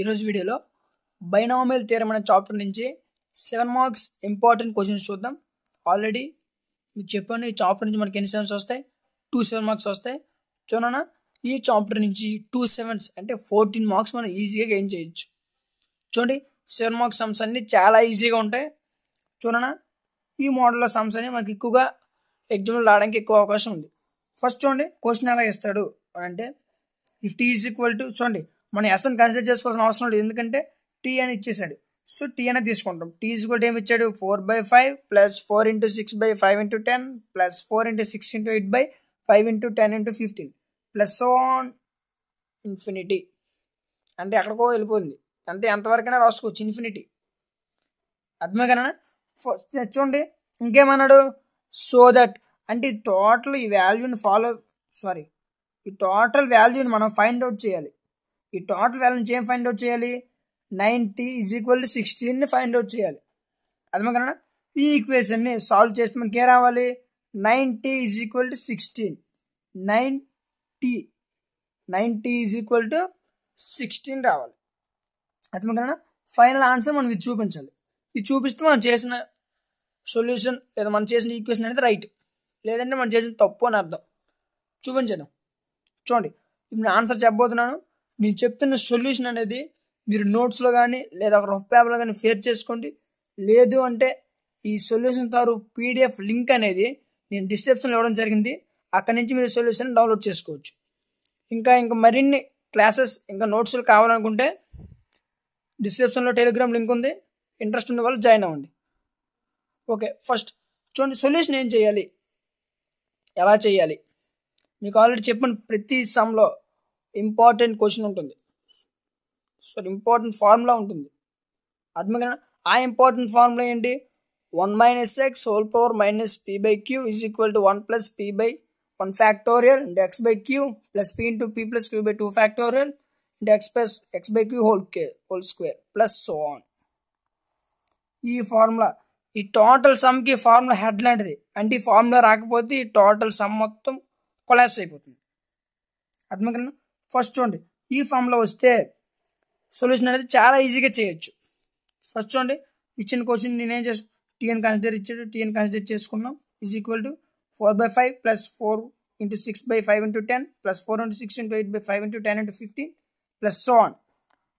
ఈరోజు వీడియోలో బైనామిల్ తీరమైన అనే చాప్టర్ నుంచి సెవెన్ మార్క్స్ ఇంపార్టెంట్ క్వశ్చన్స్ చూద్దాం ఆల్రెడీ మీకు చెప్పాను ఈ చాప్టర్ నుంచి మనకి ఎన్ని సెవెన్స్ వస్తాయి టూ సెవెన్ మార్క్స్ వస్తాయి చూడనా ఈ చాప్టర్ నుంచి టూ సెవెన్స్ అంటే ఫోర్టీన్ మార్క్స్ మనం ఈజీగా గెయిన్ చేయొచ్చు చూడండి సెవెన్ మార్క్స్ సమ్స్ అన్ని చాలా ఈజీగా ఉంటాయి చూడనా ఈ మోడల్లో సమ్స్ అన్ని మనకి ఎక్కువగా ఎగ్జామ్లో రావడానికి ఎక్కువ అవకాశం ఉంది ఫస్ట్ చూడండి క్వశ్చన్ ఎలా ఇస్తాడు అంటే అంటే టీ ఈజ్ ఈక్వల్ టు చూడండి మనం ఎస్ఎన్ కన్సిడర్ చేసుకోవాల్సిన అవసరం లేదు ఎందుకంటే టీ అని ఇచ్చేసాడు సో టీ అనేది తీసుకుంటాం టీ కూడా ఏమి ఇచ్చాడు four by five plus four into six by five into ten plus four into six into eight by five into ten into fifteen plus on infinity అంటే ఎక్కడికో వెళ్ళిపోయింది అంటే ఎంతవరకైనా రాసుకోవచ్చు ఇన్ఫినిటీ అర్థమే కదా చూడండి ఇంకేమన్నాడు సో దట్ అంటే ఈ టోటల్ ఈ వాల్యూని ఫాలో సారీ ఈ టోటల్ వాల్యూని మనం ఫైండ్ అవుట్ చేయాలి ఈ టోటల్ బ్యాలెన్స్ ఏం ఫైండ్ అవుట్ చేయాలి నైంటీ ఈజ్ ఈక్వల్ టు సిక్స్టీన్ని ఫైండ్ అవుట్ చేయాలి కదా ఈ ఈక్వేషన్ని సాల్వ్ చేస్తే మనకి ఏం రావాలి ninety is equal to sixteen ninety ninety is equal to sixteen రావాలి కదా ఫైనల్ ఆన్సర్ మనం ఇది చూపించాలి ఇది చూపిస్తే మనం చేసిన సొల్యూషన్ లేదా మనం చేసిన ఈక్వేషన్ అనేది రైట్ లేదంటే మనం చేసిన తప్పు అని అర్థం చూపించాను చూడండి ఇప్పుడు నేను ఆన్సర్ చెప్పబోతున్నాను నేను చెప్తున్న సొల్యూషన్ అనేది మీరు నోట్స్లో కానీ లేదా ఒక రఫ్ పేపర్లో కానీ షేర్ చేసుకోండి లేదు అంటే ఈ సొల్యూషన్ తారు పీడిఎఫ్ లింక్ అనేది నేను డిస్క్రిప్షన్లో ఇవ్వడం జరిగింది అక్కడి నుంచి మీరు సొల్యూషన్ డౌన్లోడ్ చేసుకోవచ్చు ఇంకా ఇంకా మరిన్ని క్లాసెస్ ఇంకా నోట్స్లు కావాలనుకుంటే డిస్క్రిప్షన్లో టెలిగ్రామ్ లింక్ ఉంది ఇంట్రెస్ట్ ఉన్న వాళ్ళు జాయిన్ అవ్వండి ఓకే ఫస్ట్ చూడండి సొల్యూషన్ ఏం చేయాలి ఎలా చేయాలి మీకు ఆల్రెడీ చెప్పిన ప్రతి సమ్లో ఇంపార్టెంట్ క్వశ్చన్ ఉంటుంది సారీ ఇంపార్టెంట్ ఫార్ములా ఉంటుంది అర్థమైనా ఆ ఇంపార్టెంట్ ఫార్ములా ఏంటి one minus x whole power minus p by q is equal to one plus p by one factorial into x by q plus p into p plus q by two factorial into x plus x by q whole k whole square plus so on ఈ formula ఈ total సమ్కి formula head లాంటిది అంటే ఈ formula రాకపోతే ఈ total some మొత్తం collapse అయిపోతుంది అర్థం కదా ఫస్ట్ చూడండి ఈ ఫామ్లో వస్తే సొల్యూషన్ అనేది చాలా ఈజీగా చేయొచ్చు ఫస్ట్ చూడండి ఇచ్చిన క్వశ్చన్ నేనేం చేసు టీఎన్ కన్సిడర్ ఇచ్చాడు టీఎన్ కన్సిడర్ చేసుకున్నాం is equal to four by five plus four into six by five into ten plus four into six into eight by five into ten into fifteen plus so one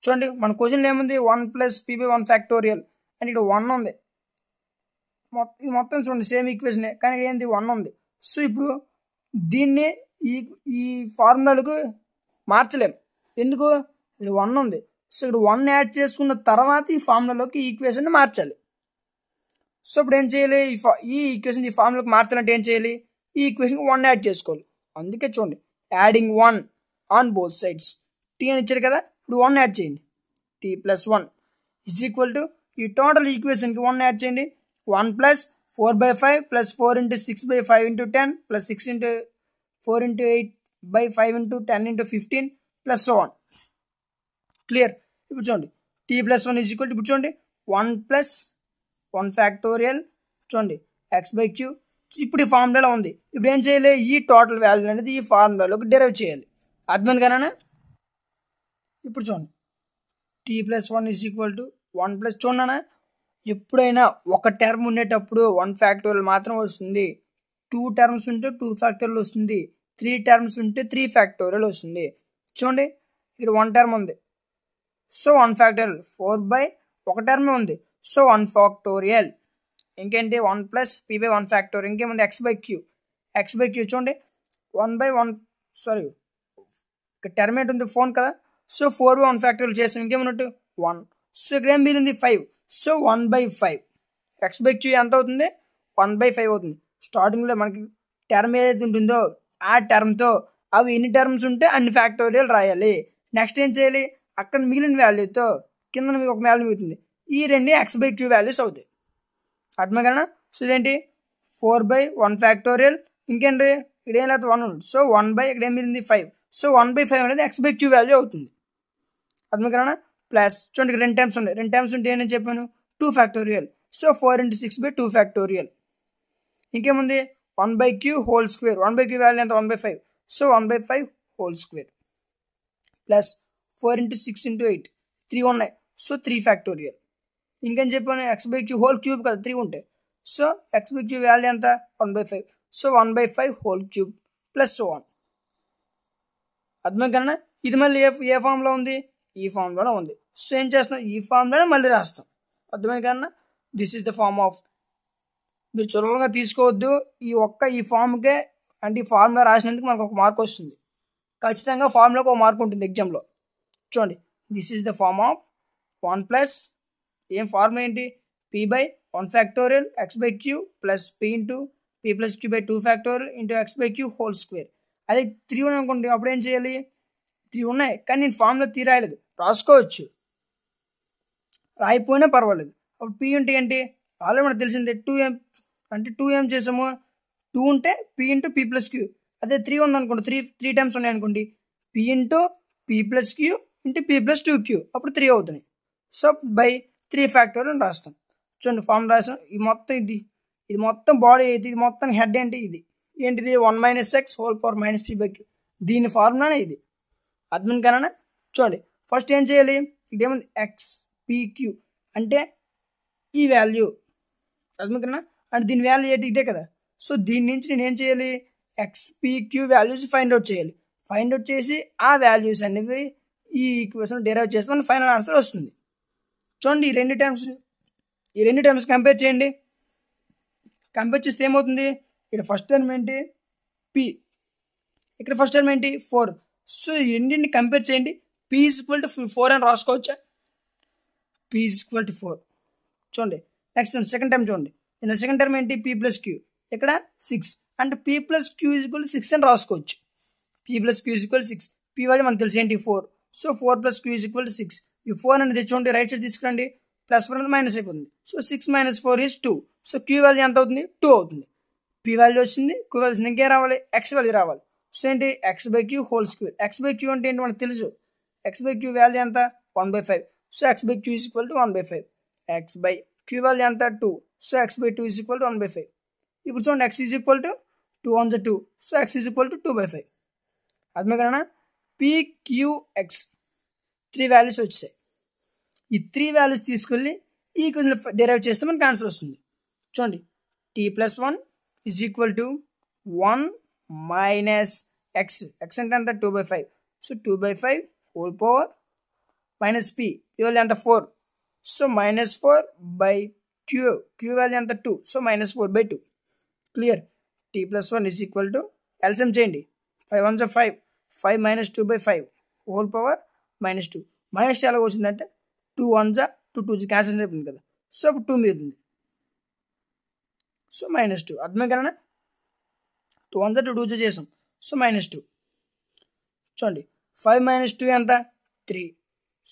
చూడండి మన క్వశ్చన్లో ఏముంది one plus p by one factorial and ఇక్కడ one ఉంది మొత్తం మొత్తం చూడండి same ఈక్వేషనే కానీ ఇక్కడ ఏంది వన్ ఉంది సో ఇప్పుడు దీన్ని ఈ ఈ ఫార్ములాలకు మార్చలేం ఎందుకు ఇది వన్ ఉంది సో ఇక్కడ వన్ యాడ్ చేసుకున్న తర్వాత ఈ ఫార్ములాలోకి ఈక్వేషన్ని మార్చాలి సో ఇప్పుడు ఏం చేయాలి ఈ ఫా ఈ ఈక్వేషన్ ఈ ఫార్ములోకి మార్చాలంటే ఏం చేయాలి ఈ ఈక్వేషన్కి వన్ యాడ్ చేసుకోవాలి అందుకే చూడండి adding one on both sides t అని ఇచ్చారు కదా ఇప్పుడు వన్ యాడ్ చేయండి t plus one is equal to ఈ టోటల్ ఈక్వేషన్కి వన్ యాడ్ చేయండి one plus four by five plus four into six by five into ten plus six into four into eight by five into ten into fifteen plus one clear ఇప్పుడు చూడండి t plus one is equal ఇప్పుడు చూడండి one plus one factorial చూడండి x by q ఇప్పుడు ఈ ఫార్ములాలో ఉంది ఇప్పుడు ఏం చేయాలి ఈ టోటల్ వాల్యూ అనేది ఈ ఫార్ములాలోకి డెరైవ్ చేయాలి అర్థమైంది కదనా ఇప్పుడు చూడండి t plus one is equal to one plus చూడనా ఎప్పుడైనా ఒక టర్మ్ ఉండేటప్పుడు వన్ ఫ్యాక్టోరియల్ మాత్రం వస్తుంది టూ టర్మ్స్ ఉంటే టూ ఫ్యాక్టోరియల్ వస్తుంది త్రీ టర్మ్స్ ఉంటే త్రీ ఫ్యాక్టోరియల్ వస్తుంది చూడండి ఇక్కడ వన్ టర్మ్ ఉంది so one factorial four by ఒక టర్మ్ ఉంది సో వన్ ఫ్యాక్టోరియల్ ఇంకేంటి one plus p by one factorial ఇంకేముంది x by q x by q చూడండి one by one sorry term ఏంటి ఉంది ఫోన్ కదా so four by one factorial చేస్తాం ఇంకేమున్నట్టు వన్ సో ఇక్కడ ఏం మిగిలింది five so one by five x by q ఎంత అవుతుంది వన్ బై ఫైవ్ అవుతుంది స్టార్టింగ్లో మనకి టర్మ్ ఏదైతే ఉంటుందో ఆ టర్మ్తో అవి ఎన్ని టర్మ్స్ ఉంటే అన్ని ఫ్యాక్టోరియల్ రాయాలి నెక్స్ట్ ఏం చేయాలి అక్కడ మిగిలిన వాల్యూతో కింద మీకు ఒక వాల్యూ మిగుతుంది ఈ రెండు ఎక్స్ బై క్యూ వాల్యూస్ అవుతాయి కదా సో ఇదేంటి ఫోర్ బై వన్ ఫ్యాక్టోరియల్ ఇంకేంటి ఇక్కడేం లేదు వన్ ఉంది సో వన్ బై ఇక్కడ ఏం మిగిలింది five so one by five అనేది ఎక్స్ బై క్యూ వాల్యూ అవుతుంది కదా ప్లస్ చూడండి రెండు టైమ్స్ ఉన్నాయి రెండు టైమ్స్ ఉంటే ఏమని చెప్పాను two factorial so four into six by two factorial ఇంకేముంది one by q whole square one by q value ఎంత one by five so one by five whole square plus four into six into eight three ఉన్నాయి so three factorial ఇంకేం చెప్పాను x by q whole cube కదా three ఉంటాయి so x by q value ఎంత one by five so one by five whole cube plus one అర్థమే కన్నా ఇది మళ్ళీ ఏ ఏ ఫామ్లో ఉంది ఈ ఫామ్లోనే ఉంది సో ఏం చేస్తాం ఈ ఫామ్లోనే మళ్ళీ రాస్తాం అర్థమే కన్నా this is the form of మీరు చులకనగా తీసుకోవద్దు ఈ ఒక్క ఈ ఫామ్కే అంటే ఈ ఫార్ములా రాసినందుకు మనకు ఒక మార్క్ వస్తుంది ఖచ్చితంగా ఫార్ములాకి ఒక మార్క్ ఉంటుంది ఎగ్జామ్లో చూడండి this is the form of one plus ఏం ఫార్ములా ఏంటి p by one factorial x by q plus p into p plus q by two factorial into x by q whole square అది three ఉన్నాయి అనుకోండి అప్పుడు ఏం చేయాలి three ఉన్నాయి కానీ నేను ఫామ్లో త్రీ రాయలేదు రాసుకోవచ్చు రాయిపోయినా పర్వాలేదు అప్పుడు పి ఉంటే ఏంటి ఆల్రెడీ మనకు తెలిసింది టూ ఎం అంటే టూ ఏం చేసాము టూ ఉంటే p into p plus q అదే త్రీ ఉంది అనుకోండి త్రీ త్రీ టైమ్స్ ఉన్నాయి అనుకోండి p into p plus q into p plus two q అప్పుడు త్రీ అవుతుంది సో బై త్రీ ఫ్యాక్టర్ అని రాస్తాం చూడండి ఫామ్ రాసాం ఇది మొత్తం ఇది ఇది మొత్తం బాడీ అయితే ఇది మొత్తం హెడ్ ఏంటి ఇది ఏంటిది one minus x whole power minus p by q దీని ఫార్ములానే ఇది అర్థం కన్నా చూడండి ఫస్ట్ ఏం చేయాలి ఇదేముంది ఎక్స్ పీక్యూ అంటే ఈ వాల్యూ అర్థం కన్నా అండ్ దీని వాల్యూ ఏంటి ఇదే కదా సో దీని నుంచి నేను ఏం చేయాలి ఎక్స్పీక్యూ వాల్యూస్ ఫైండ్ అవుట్ చేయాలి ఫైండ్ అవుట్ చేసి ఆ వాల్యూస్ అనేవి ఈ ఈక్వేషన్ డెరైవ్ చేస్తే ఫైనల్ ఆన్సర్ వస్తుంది చూడండి ఈ రెండు టైమ్స్ ఈ రెండు టైమ్స్ కంపేర్ చేయండి కంపేర్ చేస్తే ఏమవుతుంది ఇక్కడ ఫస్ట్ టర్మ్ ఏంటి పి ఇక్కడ ఫస్ట్ టర్మ్ ఏంటి ఫోర్ సో ఈ రెండింటిని కంపేర్ చేయండి పీ ఈక్వల్ టు ఫోర్ అని రాసుకోవచ్చా పీ ఈక్వల్ టు ఫోర్ చూడండి నెక్స్ట్ సెకండ్ టైం చూడండి ఇన్ ద సెకండ్ టర్మ్ ఏంటి పీ ప్లస్ క్యూ ఇక్కడ సిక్స్ అంటే p plus q equal six అని రాసుకోవచ్చు p plus q equal six p వాళ్ళు మనకు తెలిసి ఏంటి four so four plus q equal six ఈ ఫోర్ అనేది తెచ్చుకోండి రైట్ సైడ్ తీసుకురండి ప్లస్ వన్ మైనస్ అయిపోతుంది so six minus four is two so q value ఎంత అవుతుంది టూ అవుతుంది పీ వాల్యూ వచ్చింది క్యూ వాల్యూ వచ్చింది ఇంకేం రావాలి ఎక్స్ వాల్యూ రావాలి సో ఏంటి x by q whole square x by q అంటే ఏంటి మనకు తెలుసు ఎక్స్ బై క్యూ వాల్యూ ఎంత one by five so x by q equal to one by five x by q value ఎంత two so x by two is equal to one by five ఇప్పుడు చూడండి x is equal to two one జ two so x is equal to two by five q x three values వచ్చాయి ఈ three values తీసుకెళ్ళి ఈ question derive చేస్తే మనకి answer వస్తుంది చూడండి t plus one is equal to one minus x x అంటే అంత two by five so two by five whole power minus p ఇవాళ అంత four so minus four by q q value అంత two so minus four by two clear t plus one is equal to LCM చేయండి five one జా five five minus two by five whole power minus two minus two ఎలా వచ్చిందంటే two one జా two two జీ cancel అయిపోయింది కదా so ఇప్పుడు two మీద ఉంది సో మైనస్ టూ అర్థమే కదా టూ వన్ జా టూ టూ జా చేసాం సో మైనస్ టూ చూడండి ఫైవ్ మైనస్ టూ ఎంత three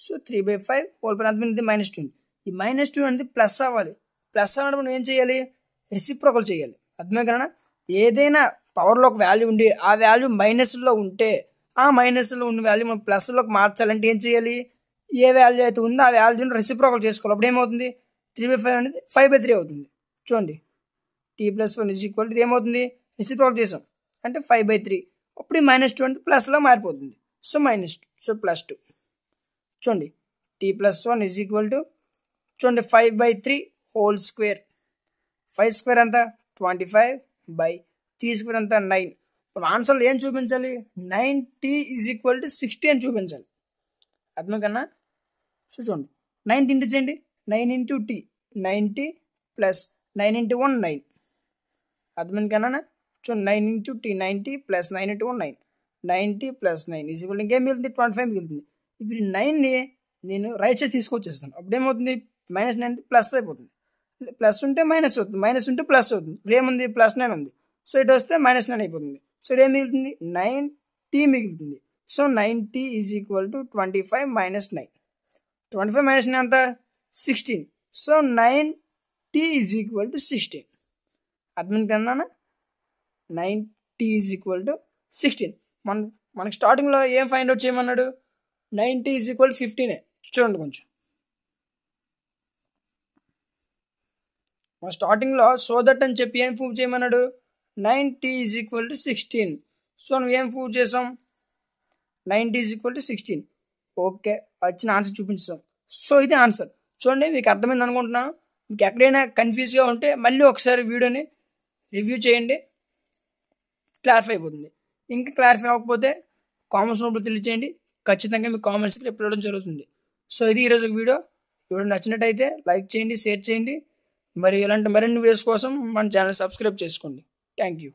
so three by five whole power ఎంత మైనస్ టూ ఈ మైనస్ టూ అనేది ప్లస్ అవ్వాలి ప్లస్ అన్నప్పుడు మనం ఏం చేయాలి రిసిప్రోకల్ చేయాలి అర్థమే కదా ఏదైనా పవర్లో ఒక వాల్యూ ఉండి ఆ వాల్యూ మైనస్లో ఉంటే ఆ మైనస్లో ఉన్న వాల్యూ మనం ప్లస్లోకి మార్చాలంటే ఏం చేయాలి ఏ వాల్యూ అయితే ఉందో ఆ వాల్యూని రిసిప్రోకల్ చేసుకోవాలి అప్పుడు ఏమవుతుంది త్రీ బై ఫైవ్ అనేది ఫైవ్ బై త్రీ అవుతుంది చూడండి t plus one is equal ఇది ఏమవుతుంది రిసిప్రోకల్ చేసాం అంటే ఫైవ్ బై త్రీ అప్పుడు ఈ మైనస్ టూ అంటే ప్లస్లో మారిపోతుంది so minus two so plus two చూడండి t plus one is equal to చూడండి five by three whole square five square అంతా twenty five by three square అంతా నైన్ ఆన్సర్లో ఏం చూపించాలి nine t is equal to sixty అని చూపించాలి అర్థం కన్నా చూడండి నైన్ ఇంటూ చేయండి nine into t ninety plus nine into one nine అర్థమైంది కన్నా చూడండి nine into t ninety plus nine into one nine ninety plus nine is equal ఇంకేం మిగిలింది ట్వంటీ ఫైవ్ మిగిలింది ఇప్పుడు నైన్ని నేను రైట్ సైడ్ తీసుకొచ్చేస్తాను అప్పుడు ఏమవుతుంది మైనస్ నైన్ ప్లస్ అయిపోతుంది ప్లస్ ఉంటే మైనస్ అవుతుంది మైనస్ ఉంటే ప్లస్ అవుతుంది ఇప్పుడు ఏముంది ప్లస్ నైన్ ఉంది సో ఇటు వస్తే మైనస్ నైన్ అయిపోతుంది సో ఇప్పుడు ఏం మిగులుతుంది నైన్టీ మిగులుతుంది so t is equal to twenty five minus nine twenty five minus nine ఎంత sixteen so nine t is equal to sixteen అర్థం కన్నా nine t is equal to sixteen మన మనకి స్టార్టింగ్లో ఏం ఫైండ్ అవుట్ చేయమన్నాడు నైన్ టీ ఈజ్ ఈక్వల్ ఫిఫ్టీనే చూడండి కొంచెం మన స్టార్టింగ్లో సో దట్ అని చెప్పి ఏం ప్రూవ్ చేయమన్నాడు nine t is equal to sixteen so నువ్వు ఏం ప్రూవ్ చేసాం nine t is equal to sixteen okay వచ్చిన ఆన్సర్ చూపించాం సో ఇది ఆన్సర్ చూడండి మీకు అర్థమైంది అనుకుంటున్నాను మీకు ఎక్కడైనా కన్ఫ్యూజ్గా ఉంటే మళ్ళీ ఒకసారి వీడియోని రివ్యూ చేయండి క్లారిఫై అయిపోతుంది ఇంకా క్లారిఫై అవ్వకపోతే కామెంట్స్ రూపంలో తెలియచేయండి ఖచ్చితంగా మీ కామెంట్స్కి రిప్లై ఇవ్వడం జరుగుతుంది సో ఇది ఈరోజు వీడియో వీడియో నచ్చినట్టయితే లైక్ చేయండి షేర్ చేయండి మరి ఇలాంటి మరిన్ని వీడియోస్ కోసం మన ఛానల్ సబ్స్క్రైబ్ చేసుకోండి థ్యాంక్ యూ